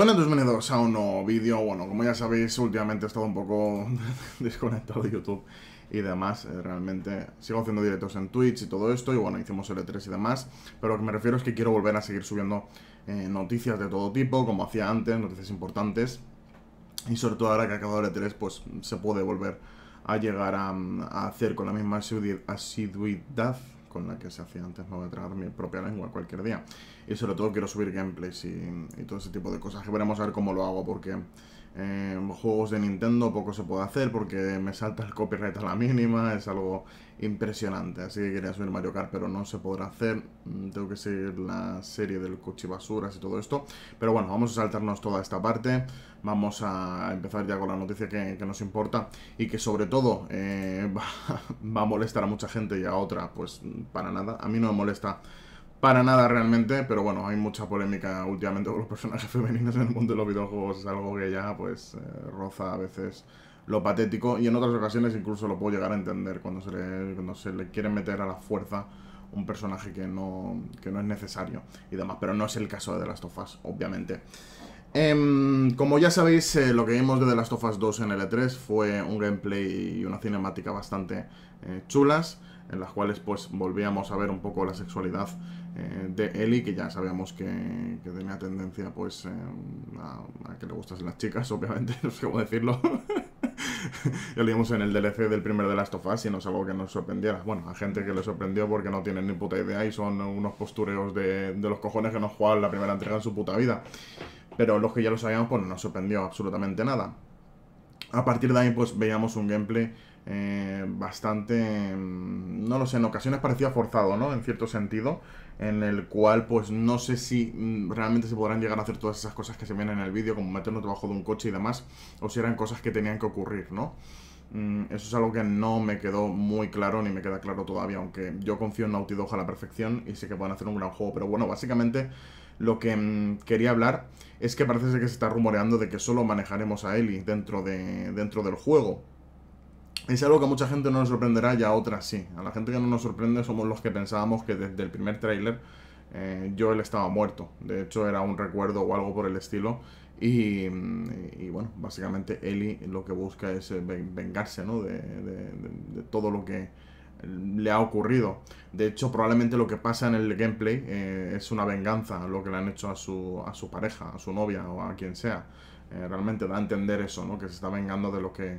entonces bienvenidos a un nuevo vídeo. Bueno, como ya sabéis, últimamente he estado un poco desconectado de YouTube y demás. Eh, realmente sigo haciendo directos en Twitch y todo esto, y bueno, hicimos L3 y demás. Pero lo que me refiero es que quiero volver a seguir subiendo eh, noticias de todo tipo, como hacía antes, noticias importantes. Y sobre todo ahora que ha acabado L3, pues se puede volver a llegar a mm, hacer con la misma asiduidad con la que se hacía antes, me voy a tragar mi propia lengua cualquier día. Y sobre todo quiero subir gameplays y, y todo ese tipo de cosas, que veremos a ver cómo lo hago, porque Em, juegos de Nintendo poco se puede hacer porque me salta el copyright a la mínima, es algo impresionante. Así que quería subir Mario Kart, pero no se podrá hacer. Mm, tengo que seguir la serie del basuras y todo esto. Pero bueno, vamos a saltarnos toda esta parte. Vamos a empezar ya con la noticia que, nos importa y que sobre todo eh, va a molestar a mucha gente y a otra, pues para nada. A mí no me molesta para nada realmente, pero bueno, hay mucha polémica últimamente con los personajes femeninos en el mundo de los videojuegos, es algo que ya pues eh, roza a veces lo patético y en otras ocasiones incluso lo puedo llegar a entender cuando se le, cuando se le quiere meter a la fuerza un personaje que no, no es necesario y demás. Pero no es el caso de The Last of Us, obviamente. Em, como ya sabéis, eh, lo que vimos de The Last of Us 2 en L3 fue un gameplay y una cinemática bastante eh, chulas, en las cuales pues volvíamos a ver un poco la sexualidad eh, de Ellie, que ya sabíamos que, tenía tendencia pues em, a, que le gustasen las chicas, obviamente, no sé cómo decirlo. ya lo vimos en el DLC del primer de Last of Us y no es algo que nos sorprendiera. Bueno, a gente que le sorprendió porque no tienen ni puta idea y son unos postureos de, de los cojones que no jugaban la primera entrega en su puta vida. Pero los que ya lo sabíamos, pues no nos sorprendió absolutamente nada. A partir de ahí, pues veíamos un gameplay eh, bastante, mm, no lo sé, en ocasiones parecía forzado, ¿no? En cierto sentido, en el cual pues no sé si mm, realmente se podrán llegar a hacer todas esas cosas que se ven en el vídeo, como meternos debajo de un coche y demás, o si eran cosas que tenían que ocurrir, ¿no? Mm, eso es algo que no me quedó muy claro ni me queda claro todavía, aunque yo confío en Naughty Dog a la perfección y sé que pueden hacer un gran juego. Pero bueno, básicamente lo que mm, quería hablar es que parece que se está rumoreando de que solo manejaremos a Ellie dentro, de, dentro del juego. Es algo que a mucha gente no nos sorprenderá y a otras sí. A la gente que no nos sorprende somos los que pensábamos que desde el primer tráiler yo eh, estaba muerto. De hecho, era un recuerdo o algo por el estilo. Y, y bueno, básicamente Ellie lo que busca es eh, vengarse ¿no? de, de, todo lo que le ha ocurrido. De hecho, probablemente lo que pasa en el gameplay eh, es una venganza, lo que le han hecho a su, a su pareja, a su novia o a quien sea. realmente da a entender eso, ¿no? que se está vengando de lo que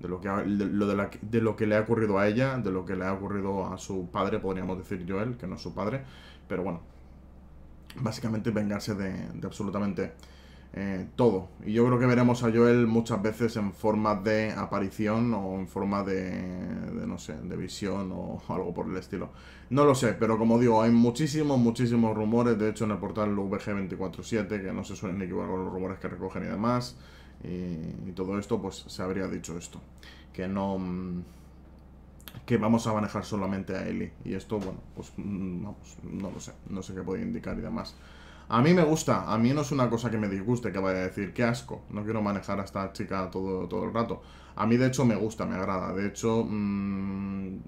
de lo que de, lo que le ha ocurrido a ella, de lo que le ha ocurrido a su padre, podríamos decir Joel, que no es su padre, pero bueno, básicamente vengarse de, absolutamente eh, todo. Y yo creo que veremos a Joel muchas veces en forma de aparición o en forma de, de no sé, de visión o algo por el estilo. No lo sé, pero como digo, hay muchísimos, muchísimos rumores, de hecho en el portal VG247, que no se suelen equivocar los rumores que recogen y demás. Eh, y, todo esto, pues se habría dicho esto. Que no... Mm, que vamos a manejar solamente a Eli. Y esto, bueno, pues mm, vamos, no lo sé. No sé qué puede indicar y demás. A mí me gusta, a mí no es una cosa que me disguste, que vaya a decir, qué asco, no quiero manejar a esta chica todo, todo el rato. A mí de hecho me gusta, me agrada, de hecho, mmm,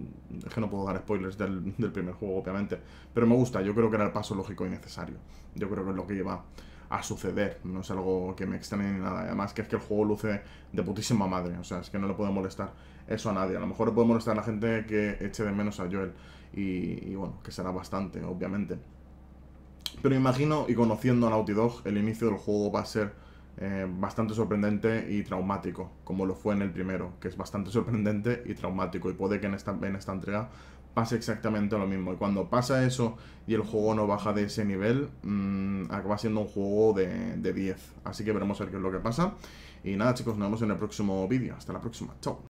es que no puedo dar spoilers del, primer juego, obviamente, pero me gusta, yo creo que era el paso lógico y necesario, yo creo que es lo que lleva a suceder. No es algo que me extrañe ni nada. Además, que es que el juego luce de putísima madre. O sea, es que no le puede molestar eso a nadie. A lo mejor le puede molestar a la gente que eche de menos a Joel. Y, y bueno, que será bastante, obviamente. Pero imagino, y conociendo a Naughty Dog, el inicio del juego va a ser eh, bastante sorprendente y traumático, como lo fue en el primero, que es bastante sorprendente y traumático, y puede que en esta, en esta entrega pase exactamente lo mismo. Y cuando pasa eso y el juego no baja de ese nivel, mm, acaba siendo un juego de, de 10. Así que veremos a ver qué es lo que pasa. Y nada chicos, nos vemos en el próximo vídeo. Hasta la próxima. Chao.